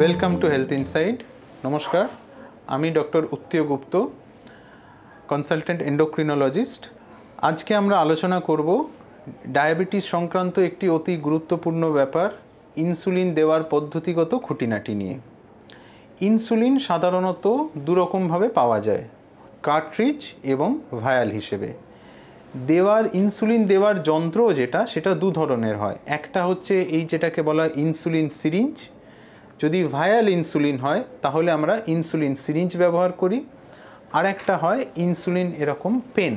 Welcome to health inside নমস্কার আমি doctor Uttiya Gupta consultant endocrinologist আজকে আমরা আলোচনা করব ডায়াবেটিস সংক্রান্ত একটি অতি গুরুত্বপূর্ণ ব্যাপার ইনসুলিন দেওয়ার পদ্ধতিগত খুঁটিনাটি নিয়ে ইনসুলিন সাধারণত দুরকমভাবে পাওয়া যায় কার্ট্রিজ এবং ভায়াল হিসেবে দেওয়ার ইনসুলিন দেওয়ার যন্ত্র যেটা সেটা দু ধরনের হয় একটা হচ্ছে এই যেটাকে বলা ইনসুলিন সিরিঞ্জ যদি ভায়াল ইনসুলিন হয় তাহলে আমরা ইনসুলিন সিরিঞ্জ ব্যবহার করি আর একটা হয় ইনসুলিন এরকম পেন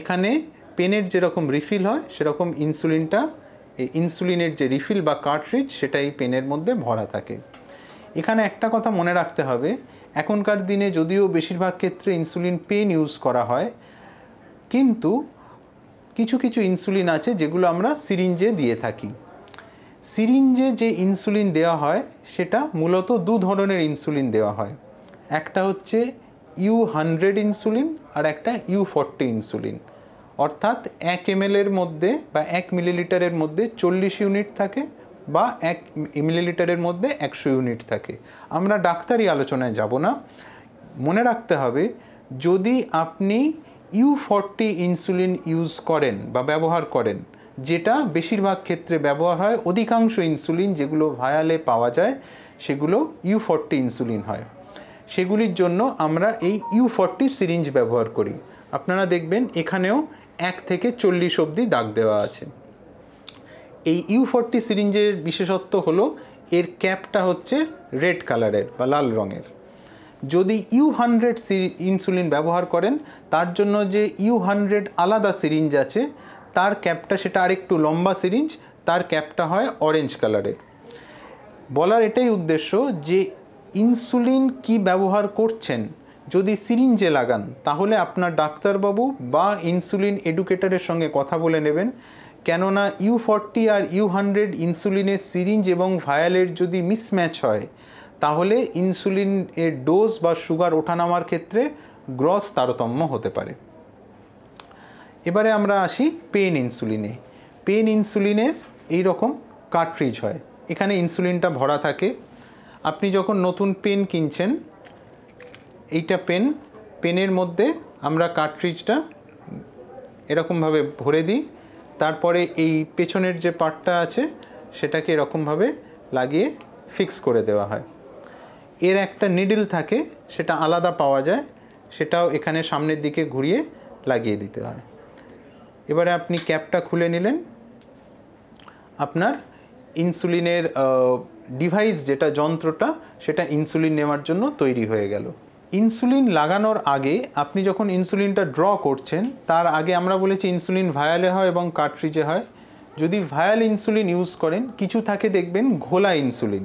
এখানে পেনের যেরকম রিফিল হয় সেরকম ইনসুলিনটা এই ইনসুলিনের যে রিফিল বা কার্টরিজ সেটা এই পেনের মধ্যে ভরা থাকে এখানে একটা কথা মনে রাখতে হবে এখনকার দিনে যদিও বেশিরভাগ ক্ষেত্রে ইনসুলিন পেন ইউজ করা হয় কিন্তু কিছু কিছু ইনসুলিন আছে যেগুলো আমরা সিরিঞ্জে দিয়ে থাকি সিরিঞ্জে যে ইনসুলিন দেওয়া হয় সেটা মূলত দু ধরনের ইনসুলিন দেওয়া হয় একটা হচ্ছে ইউ হান্ড্রেড ইনসুলিন আর একটা ইউ ফর্টি ইনসুলিন অর্থাৎ এক এম এর মধ্যে বা এক মিলিলিটারের মধ্যে চল্লিশ ইউনিট থাকে বা এক মিলিলিটারের মধ্যে একশো ইউনিট থাকে আমরা ডাক্তারি আলোচনায় যাব না মনে রাখতে হবে যদি আপনি ইউ ফর্টি ইনসুলিন ইউজ করেন বা ব্যবহার করেন যেটা বেশিরভাগ ক্ষেত্রে ব্যবহার হয় অধিকাংশ ইনসুলিন যেগুলো ভায়ালে পাওয়া যায় সেগুলো ইউ ফর্টি ইনসুলিন হয় সেগুলির জন্য আমরা এই ইউ ফর্টি সিরিঞ্জ ব্যবহার করি আপনারা দেখবেন এখানেও এক থেকে চল্লিশ অবধি দাগ দেওয়া আছে এই ইউ ফর্টি সিরিঞ্জের বিশেষত্ব হলো এর ক্যাপটা হচ্ছে রেড কালারের বা লাল রঙের যদি ইউ হান্ড্রেড ইনসুলিন ব্যবহার করেন তার জন্য যে ইউ হান্ড্রেড আলাদা সিরিঞ্জ আছে তার ক্যাপটা সেটা আরেকটু লম্বা সিরিঞ্জ তার ক্যাপটা হয় অরেঞ্জ কালারের বলার এটাই উদ্দেশ্য যে ইনসুলিন কি ব্যবহার করছেন যদি সিরিঞ্জে লাগান তাহলে আপনার ডাক্তারবাবু বা ইনসুলিন এডুকেটরের সঙ্গে কথা বলে নেবেন কেননা ইউ ফর্টি আর ইউ হান্ড্রেড ইনসুলিনের সিরিঞ্জ এবং ভায়ালের যদি মিসম্যাচ হয় তাহলে ইনসুলিনের ডোজ বা সুগার ওঠানামার ক্ষেত্রে গ্রস তারতম্য হতে পারে এবারে আমরা আসি পেন ইনসুলিনে পেন ইনসুলিনের এই রকম কার্ট্রিজ হয় এখানে ইনসুলিনটা ভরা থাকে আপনি যখন নতুন পেন কিনছেন এইটা পেন পেনের মধ্যে আমরা কার্ট্রিজটা এরকমভাবে ভরে দিই তারপরে এই পেছনের যে পার্টটা আছে সেটাকে এরকমভাবে লাগিয়ে ফিক্স করে দেওয়া হয় এর একটা নিডল থাকে সেটা আলাদা পাওয়া যায় সেটাও এখানে সামনের দিকে ঘুরিয়ে লাগিয়ে দিতে হয় এবারে আপনি ক্যাপটা খুলে নিলেন আপনার ইনসুলিনের ডিভাইস যেটা যন্ত্রটা সেটা ইনসুলিন নেওয়ার জন্য তৈরি হয়ে গেল ইনসুলিন লাগানোর আগে আপনি যখন ইনসুলিনটা ড্র করছেন তার আগে আমরা বলেছি ইনসুলিন ভায়ালে হয় এবং কার্ট্রিজে হয় যদি ভায়াল ইনসুলিন ইউজ করেন কিছু থাকে দেখবেন ঘোলা ইনসুলিন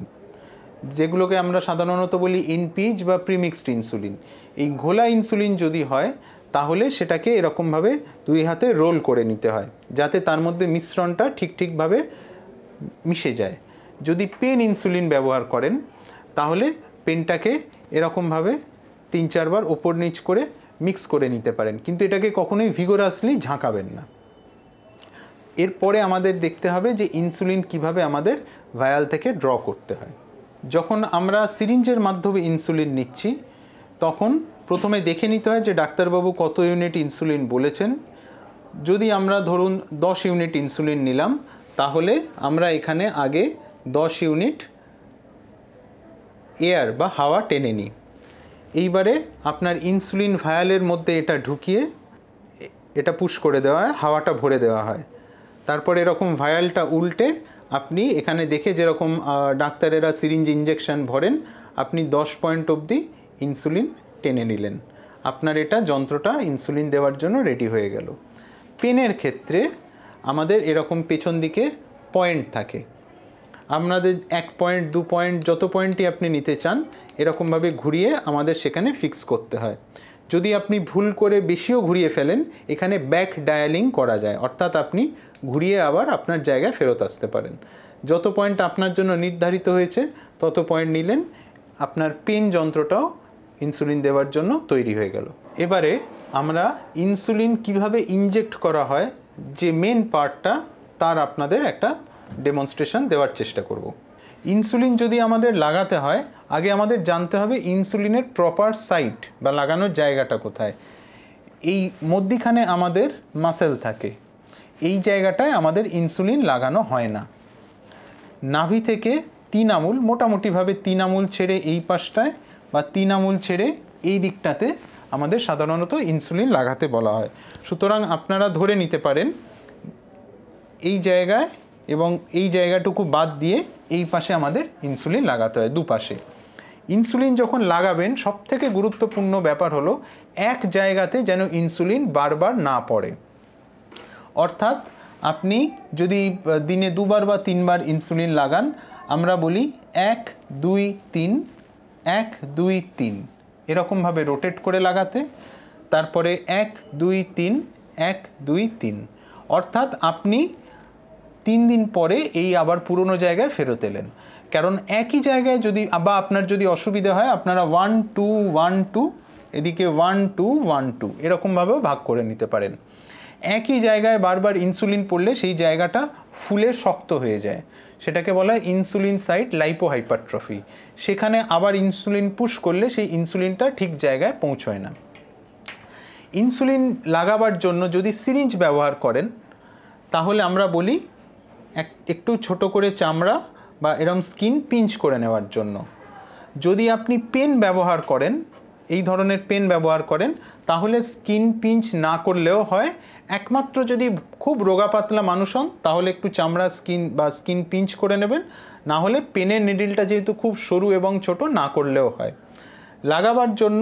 যেগুলোকে আমরা সাধারণত বলি ইনপিজ বা প্রিমিক্সড ইনসুলিন এই ঘোলা ইনসুলিন যদি হয় তাহলে সেটাকে এরকমভাবে দুই হাতে রোল করে নিতে হয় যাতে তার মধ্যে মিশ্রণটা ঠিক ঠিকভাবে মিশে যায় যদি পেন ইনসুলিন ব্যবহার করেন তাহলে পেনটাকে এরকমভাবে তিন চারবার ওপর নিচ করে মিক্স করে নিতে পারেন কিন্তু এটাকে কখনোই ভিগোরাসলি ঝাঁকাবেন না এরপরে আমাদের দেখতে হবে যে ইনসুলিন কিভাবে আমাদের ভায়াল থেকে ড্র করতে হয় যখন আমরা সিরিঞ্জের মাধ্যমে ইনসুলিন নিচ্ছি তখন প্রথমে দেখে নিতে হয় যে ডাক্তারবাবু কত ইউনিট ইনসুলিন বলেছেন যদি আমরা ধরুন 10 ইউনিট ইনসুলিন নিলাম তাহলে আমরা এখানে আগে 10 ইউনিট এয়ার বা হাওয়া টেনে নিই এইবারে আপনার ইনসুলিন ভায়ালের মধ্যে এটা ঢুকিয়ে এটা পুশ করে দেওয়া হয় হাওয়াটা ভরে দেওয়া হয় তারপর এরকম ভায়ালটা উল্টে আপনি এখানে দেখে যেরকম ডাক্তারেরা সিরিঞ্জ ইঞ্জেকশন ভরেন আপনি দশ পয়েন্ট অবধি ইনসুলিন টেনে নিলেন আপনার এটা যন্ত্রটা ইনসুলিন দেওয়ার জন্য রেডি হয়ে গেল পেনের ক্ষেত্রে আমাদের এরকম পেছন দিকে পয়েন্ট থাকে আপনাদের এক পয়েন্ট দু পয়েন্ট যত পয়েন্টই আপনি নিতে চান এরকমভাবে ঘুরিয়ে আমাদের সেখানে ফিক্স করতে হয় যদি আপনি ভুল করে বেশিও ঘুরিয়ে ফেলেন এখানে ব্যাক ডায়ালিং করা যায় অর্থাৎ আপনি ঘুরিয়ে আবার আপনার জায়গায় ফেরত আসতে পারেন যত পয়েন্ট আপনার জন্য নির্ধারিত হয়েছে তত পয়েন্ট নিলেন আপনার পেন যন্ত্রটাও ইনসুলিন দেওয়ার জন্য তৈরি হয়ে গেল এবারে আমরা ইনসুলিন কিভাবে ইনজেক্ট করা হয় যে মেন পার্টটা তার আপনাদের একটা ডেমনস্ট্রেশন দেওয়ার চেষ্টা করব। ইনসুলিন যদি আমাদের লাগাতে হয় আগে আমাদের জানতে হবে ইনসুলিনের প্রপার সাইট বা লাগানোর জায়গাটা কোথায় এই মধ্যিখানে আমাদের মাসেল থাকে এই জায়গাটায় আমাদের ইনসুলিন লাগানো হয় না নাভি থেকে তিন আমুল মোটামুটিভাবে তিন আমুল ছেড়ে এই পাশটায় বা তিন আমুল ছেড়ে এই দিকটাতে আমাদের সাধারণত ইনসুলিন লাগাতে বলা হয় সুতরাং আপনারা ধরে নিতে পারেন এই জায়গায় এবং এই জায়গাটুকু বাদ দিয়ে এই পাশে আমাদের ইনসুলিন লাগাতে হয় দুপাশে ইনসুলিন যখন লাগাবেন সবথেকে গুরুত্বপূর্ণ ব্যাপার হলো এক জায়গাতে যেন ইনসুলিন বারবার না পড়ে অর্থাৎ আপনি যদি দিনে দুবার বা তিনবার ইনসুলিন লাগান আমরা বলি এক দুই তিন এক দুই তিন এরকমভাবে রোটেট করে লাগাতে তারপরে এক দুই তিন এক দুই তিন অর্থাৎ আপনি তিন দিন পরে এই আবার পুরনো জায়গায় ফেরত এলেন কারণ একই জায়গায় যদি বা আপনার যদি অসুবিধা হয় আপনারা ওয়ান টু ওয়ান টু এদিকে ওয়ান টু ওয়ান টু এরকমভাবেও ভাগ করে নিতে পারেন একই জায়গায় বারবার ইনসুলিন পড়লে সেই জায়গাটা ফুলে শক্ত হয়ে যায় সেটাকে বলা হয় ইনসুলিন সাইট লাইপোহাইপারট্রফি সেখানে আবার ইনসুলিন পুশ করলে সেই ইনসুলিনটা ঠিক জায়গায় পৌঁছয় না ইনসুলিন লাগাবার জন্য যদি সিরিঞ্জ ব্যবহার করেন তাহলে আমরা বলি এক একটু ছোট করে চামড়া বা এরম স্কিন পিঞ্চ করে নেওয়ার জন্য যদি আপনি পেন ব্যবহার করেন এই ধরনের পেন ব্যবহার করেন তাহলে স্কিন পিঞ্চ না করলেও হয় একমাত্র যদি খুব রোগা পাতলা মানুষ হন তাহলে একটু চামড়া স্কিন বা স্কিন পিঞ্চ করে নেবেন না হলে পেনের নিডিলটা যেহেতু খুব সরু এবং ছোট না করলেও হয় লাগাবার জন্য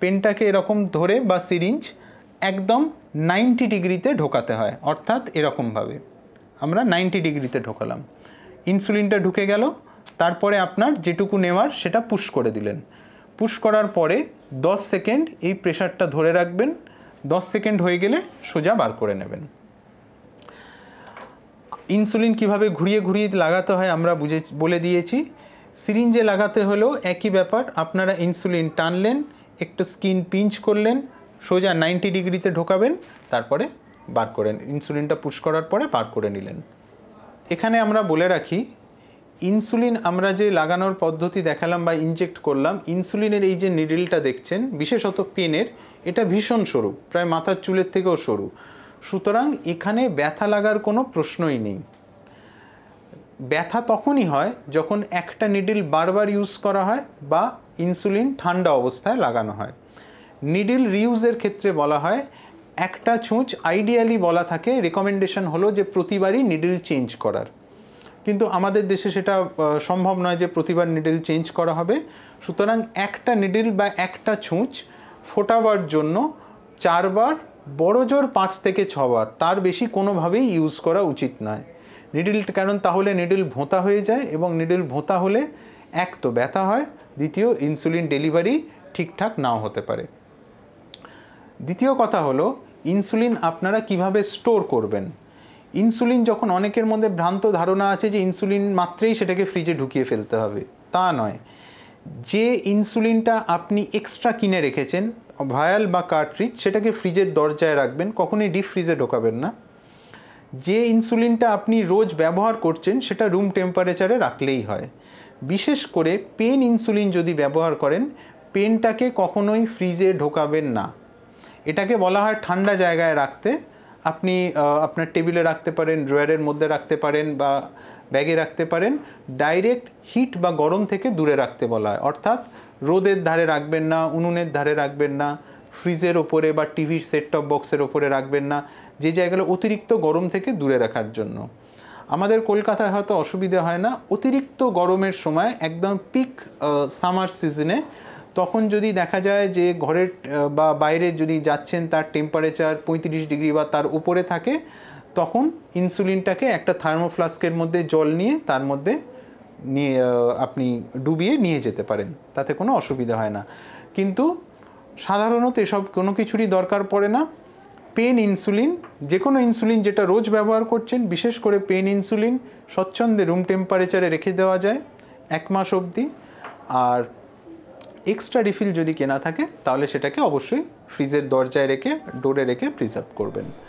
পেনটাকে এরকম ধরে বা সিরিঞ্জ একদম নাইনটি ডিগ্রিতে ঢোকাতে হয় অর্থাৎ এরকমভাবে আমরা নাইনটি ডিগ্রিতে ঢোকালাম ইনসুলিনটা ঢুকে গেল তারপরে আপনার যেটুকু নেওয়ার সেটা পুশ করে দিলেন পুশ করার পরে 10 সেকেন্ড এই প্রেশারটা ধরে রাখবেন 10 সেকেন্ড হয়ে গেলে সোজা বার করে নেবেন ইনসুলিন কিভাবে ঘুরিয়ে ঘুরিয়ে লাগাতে হয় আমরা বুঝে বলে দিয়েছি সিরিঞ্জে লাগাতে হলেও একই ব্যাপার আপনারা ইনসুলিন টানলেন একটু স্কিন পিঞ্চ করলেন সোজা নাইনটি ডিগ্রিতে ঢোকাবেন তারপরে বার করেন ইনসুলিনটা পুশ করার পরে বার করে নিলেন এখানে আমরা বলে রাখি ইনসুলিন আমরা যে লাগানোর পদ্ধতি দেখালাম বা ইনজেক্ট করলাম ইনসুলিনের এই যে নিডিলটা দেখছেন বিশেষত পেনের এটা ভীষণ সরু প্রায় মাথার চুলের থেকেও সরু সুতরাং এখানে ব্যথা লাগার কোনো প্রশ্নই নেই ব্যথা তখনই হয় যখন একটা নিডিল বারবার ইউজ করা হয় বা ইনসুলিন ঠান্ডা অবস্থায় লাগানো হয় নিডিল রিউজের ক্ষেত্রে বলা হয় একটা ছুঁচ আইডিয়ালি বলা থাকে রেকমেন্ডেশন হলো যে প্রতিবারই নিডিল চেঞ্জ করার কিন্তু আমাদের দেশে সেটা সম্ভব নয় যে প্রতিবার নিডিল চেঞ্জ করা হবে সুতরাং একটা নিডিল বা একটা ছুঁচ ফোটাবার জন্য চারবার বড় জোর পাঁচ থেকে ছবার তার বেশি কোনোভাবেই ইউজ করা উচিত নয় নিডিল কারণ তাহলে নিডিল ভোঁতা হয়ে যায় এবং নিডিল ভোঁতা হলে এক তো ব্যথা হয় দ্বিতীয় ইনসুলিন ডেলিভারি ঠিকঠাক নাও হতে পারে দ্বিতীয় কথা হলো ইনসুলিন আপনারা কিভাবে স্টোর করবেন ইনসুলিন যখন অনেকের মধ্যে ভ্রান্ত ধারণা আছে যে ইনসুলিন মাত্রেই সেটাকে ফ্রিজে ঢুকিয়ে ফেলতে হবে তা নয় যে ইনসুলিনটা আপনি এক্সট্রা কিনে রেখেছেন ভায়াল বা কার্ট্রিজ সেটাকে ফ্রিজের দরজায় রাখবেন কখনোই ডিপ ফ্রিজে ঢোকাবেন না যে ইনসুলিনটা আপনি রোজ ব্যবহার করছেন সেটা রুম টেম্পারেচারে রাখলেই হয় বিশেষ করে পেন ইনসুলিন যদি ব্যবহার করেন পেনটাকে কখনোই ফ্রিজে ঢোকাবেন না এটাকে বলা হয় ঠান্ডা জায়গায় রাখতে আপনি আপনার টেবিলে রাখতে পারেন ড্রয়ারের মধ্যে রাখতে পারেন বা ব্যাগে রাখতে পারেন ডাইরেক্ট হিট বা গরম থেকে দূরে রাখতে বলা হয় অর্থাৎ রোদের ধারে রাখবেন না উনুনের ধারে রাখবেন না ফ্রিজের ওপরে বা টিভির সেট টপ বক্সের ওপরে রাখবেন না যে জায়গাগুলো অতিরিক্ত গরম থেকে দূরে রাখার জন্য আমাদের কলকাতায় হয়তো অসুবিধা হয় না অতিরিক্ত গরমের সময় একদম পিক সামার সিজনে তখন যদি দেখা যায় যে ঘরের বা বাইরে যদি যাচ্ছেন তার টেম্পারেচার পঁয়ত্রিশ ডিগ্রি বা তার উপরে থাকে তখন ইনসুলিনটাকে একটা থার্মোফ্লাস্কের মধ্যে জল নিয়ে তার মধ্যে নিয়ে আপনি ডুবিয়ে নিয়ে যেতে পারেন তাতে কোনো অসুবিধা হয় না কিন্তু সাধারণত এসব কোনো কিছুরই দরকার পড়ে না পেন ইনসুলিন যে কোনো ইনসুলিন যেটা রোজ ব্যবহার করছেন বিশেষ করে পেন ইনসুলিন স্বচ্ছন্দে রুম টেম্পারেচারে রেখে দেওয়া যায় এক মাস অবধি আর এক্সট্রা রিফিল যদি কেনা থাকে তাহলে সেটাকে অবশ্যই ফ্রিজের দরজায় রেখে ডোরে রেখে প্রিজার্ভ করবেন